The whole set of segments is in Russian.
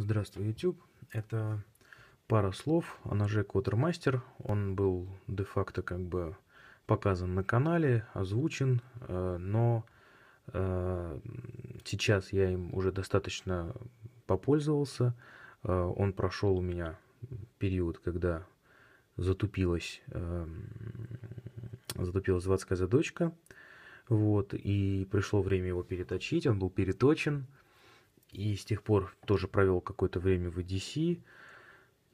Здравствуй, YouTube. Это пара слов о ноже Коттермастер. Он был де-факто как бы показан на канале, озвучен, э, но э, сейчас я им уже достаточно попользовался. Э, он прошел у меня период, когда затупилась, затупилась заводская задочка. Вот, и пришло время его переточить, он был переточен. И с тех пор тоже провел какое-то время в EDC.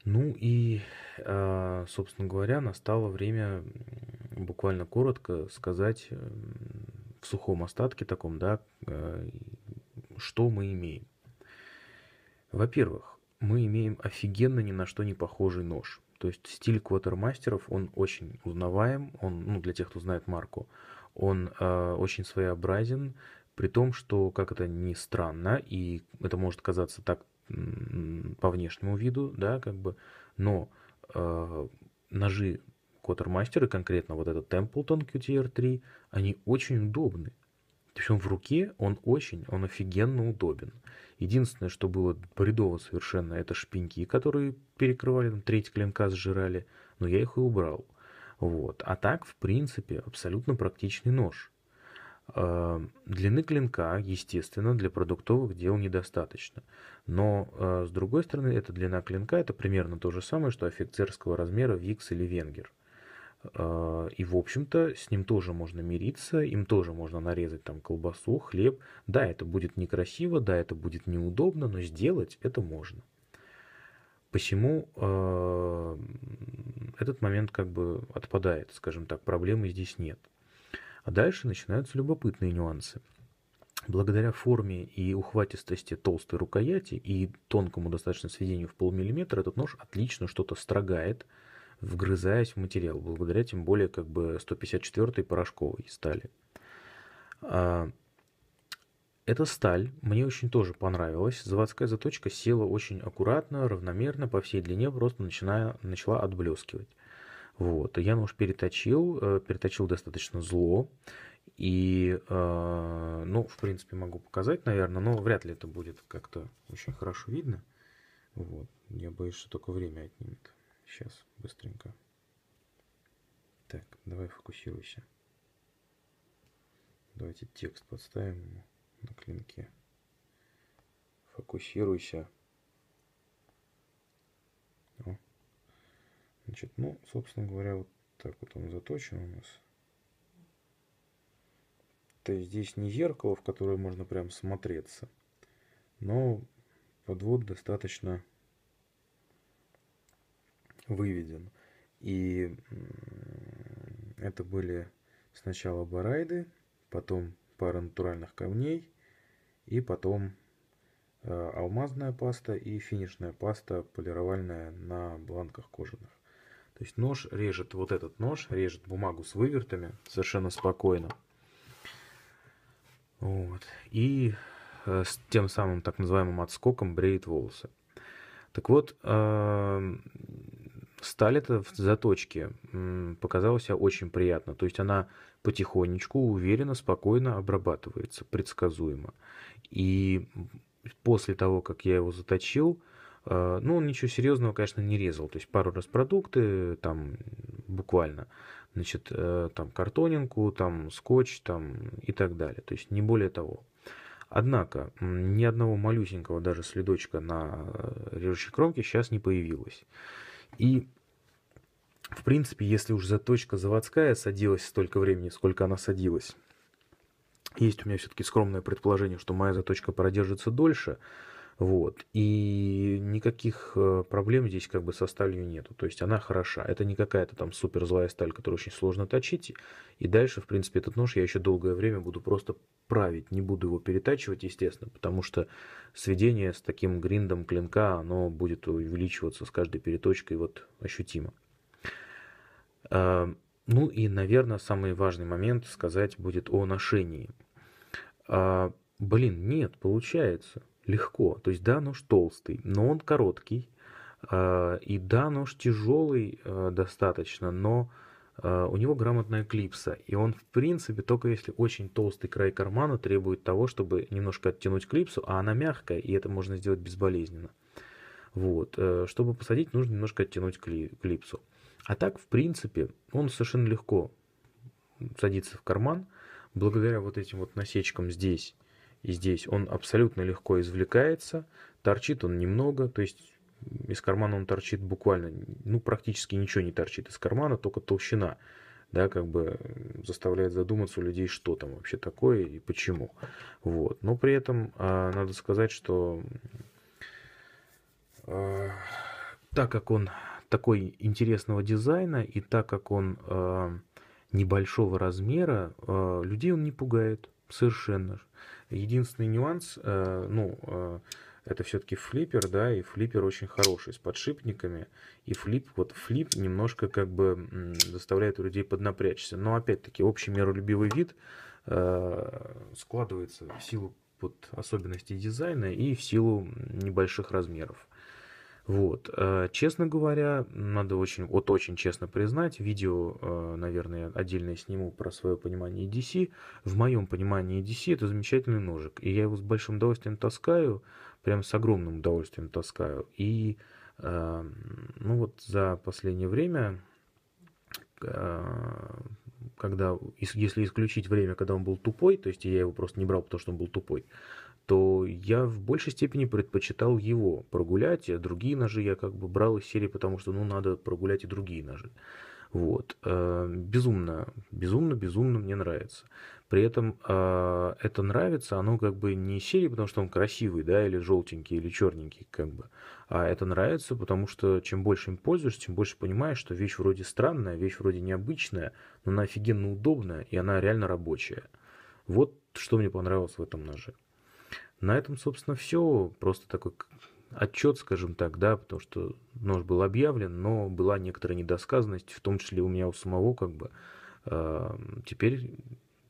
Ну и, а, собственно говоря, настало время буквально коротко сказать э, в сухом остатке таком, да, э, что мы имеем. Во-первых, мы имеем офигенно ни на что не похожий нож. То есть стиль квотермастеров, он очень узнаваем, он, ну, для тех, кто знает марку, он э, очень своеобразен, при том, что, как это ни странно, и это может казаться так по внешнему виду, да, как бы, но э, ножи Коттермастера, конкретно вот этот Темплтон QTR3, они очень удобны. То есть он в руке, он очень, он офигенно удобен. Единственное, что было бредово совершенно, это шпиньки, которые перекрывали, там треть клинка сжирали, но я их и убрал. Вот. А так, в принципе, абсолютно практичный нож. Э, длины клинка, естественно, для продуктовых дел недостаточно. Но, э, с другой стороны, эта длина клинка – это примерно то же самое, что офицерского размера викс или венгер. Э, и, в общем-то, с ним тоже можно мириться, им тоже можно нарезать там колбасу, хлеб. Да, это будет некрасиво, да, это будет неудобно, но сделать это можно. Почему э, этот момент как бы отпадает, скажем так, проблемы здесь нет – а дальше начинаются любопытные нюансы. Благодаря форме и ухватистости толстой рукояти и тонкому достаточно сведению в полмиллиметра этот нож отлично что-то строгает, вгрызаясь в материал, благодаря тем более как бы 154-й порошковой стали. А, эта сталь мне очень тоже понравилась. Заводская заточка села очень аккуратно, равномерно по всей длине, просто начиная, начала отблескивать. Вот. Я нож переточил, э, переточил достаточно зло. И, э, ну, в принципе, могу показать, наверное, но вряд ли это будет как-то очень хорошо видно. Вот. Я боюсь, что только время отнимет. Сейчас, быстренько. Так, давай фокусируйся. Давайте текст подставим ему на клинке. Фокусируйся. О, Значит, ну, собственно говоря, вот так вот он заточен у нас. То есть здесь не зеркало, в которое можно прям смотреться, но подвод достаточно выведен. И это были сначала барайды, потом пара натуральных камней, и потом э, алмазная паста и финишная паста полировальная на бланках кожаных. То есть нож режет, вот этот нож режет бумагу с вывертами совершенно спокойно. Вот. И э, с тем самым так называемым отскоком бреет волосы. Так вот, эм, сталь эта в заточке э, показала себя очень приятно. То есть она потихонечку, уверенно, спокойно обрабатывается, предсказуемо. И после того, как я его заточил, Э, ну, он ничего серьезного, конечно, не резал. То есть пару раз продукты, там буквально, значит, э, там картонинку, там скотч, там и так далее. То есть не более того. Однако ни одного малюсенького даже следочка на э, режущей кромке сейчас не появилось. И в принципе, если уж заточка заводская садилась столько времени, сколько она садилась, есть у меня все-таки скромное предположение, что моя заточка продержится дольше, вот. И никаких э, проблем здесь как бы со сталью нету. То есть она хороша. Это не какая-то там супер злая сталь, которую очень сложно точить. И дальше, в принципе, этот нож я еще долгое время буду просто править. Не буду его перетачивать, естественно, потому что сведение с таким гриндом клинка, оно будет увеличиваться с каждой переточкой вот ощутимо. Э, ну и, наверное, самый важный момент сказать будет о ношении. Э, блин, нет, получается легко. То есть да, нож толстый, но он короткий. А, и да, нож тяжелый а, достаточно, но а, у него грамотная клипса. И он, в принципе, только если очень толстый край кармана требует того, чтобы немножко оттянуть клипсу, а она мягкая, и это можно сделать безболезненно. Вот. Э, чтобы посадить, нужно немножко оттянуть клипсу. А так, в принципе, он совершенно легко садится в карман. Благодаря вот этим вот насечкам здесь и здесь он абсолютно легко извлекается, торчит он немного, то есть из кармана он торчит буквально, ну, практически ничего не торчит из кармана, только толщина, да, как бы заставляет задуматься у людей, что там вообще такое и почему. Вот. Но при этом э, надо сказать, что э, так как он такой интересного дизайна и так как он э, небольшого размера, людей он не пугает совершенно. Единственный нюанс, э, ну, э, это все-таки флиппер, да, и флиппер очень хороший, с подшипниками, и флип, вот флип немножко как бы заставляет у людей поднапрячься. Но опять-таки общий миролюбивый вид э, складывается в силу вот, особенностей дизайна и в силу небольших размеров. Вот. Э, честно говоря, надо очень, вот очень честно признать, видео, э, наверное, отдельное сниму про свое понимание DC. В моем понимании DC это замечательный ножик. И я его с большим удовольствием таскаю, прям с огромным удовольствием таскаю. И э, ну вот за последнее время, когда, если исключить время, когда он был тупой, то есть я его просто не брал, потому что он был тупой, то я в большей степени предпочитал его прогулять, а другие ножи я как бы брал из серии, потому что, ну, надо прогулять и другие ножи. Вот. Э, безумно, безумно, безумно мне нравится. При этом э, это нравится, оно как бы не из серии, потому что он красивый, да, или желтенький, или черненький, как бы. А это нравится, потому что чем больше им пользуешься, тем больше понимаешь, что вещь вроде странная, вещь вроде необычная, но она офигенно удобная, и она реально рабочая. Вот что мне понравилось в этом ноже. На этом, собственно, все. Просто такой отчет, скажем так, да, потому что нож был объявлен, но была некоторая недосказанность, в том числе у меня у самого, как бы. Эм, теперь,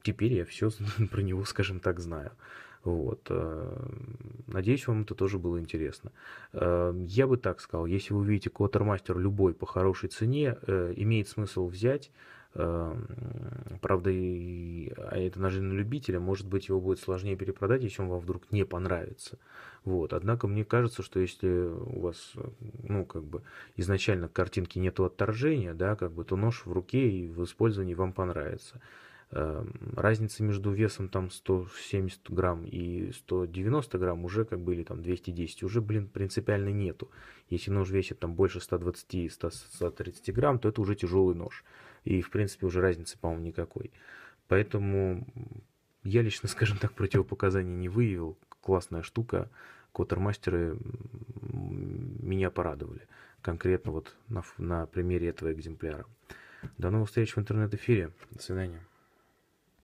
теперь я все про него, скажем так, знаю. Вот. Э, надеюсь, вам это тоже было интересно. Эм, я бы так сказал, если вы увидите Квотермастер любой по хорошей цене, э, имеет смысл взять. Эм, правда, а это ножи на любителя, а может быть, его будет сложнее перепродать, если он вам вдруг не понравится. Вот. Однако мне кажется, что если у вас, ну, как бы, изначально картинки нету отторжения, да, как бы, то нож в руке и в использовании вам понравится. Эм, разница между весом там 170 грамм и 190 грамм уже как были там 210 уже, блин, принципиально нету. Если нож весит там больше 120-130 грамм, то это уже тяжелый нож. И в принципе уже разницы, по-моему, никакой. Поэтому я лично, скажем так, противопоказаний не выявил. Классная штука. Квотермастеры меня порадовали. Конкретно вот на, на примере этого экземпляра. До новых встреч в интернет-эфире. До свидания.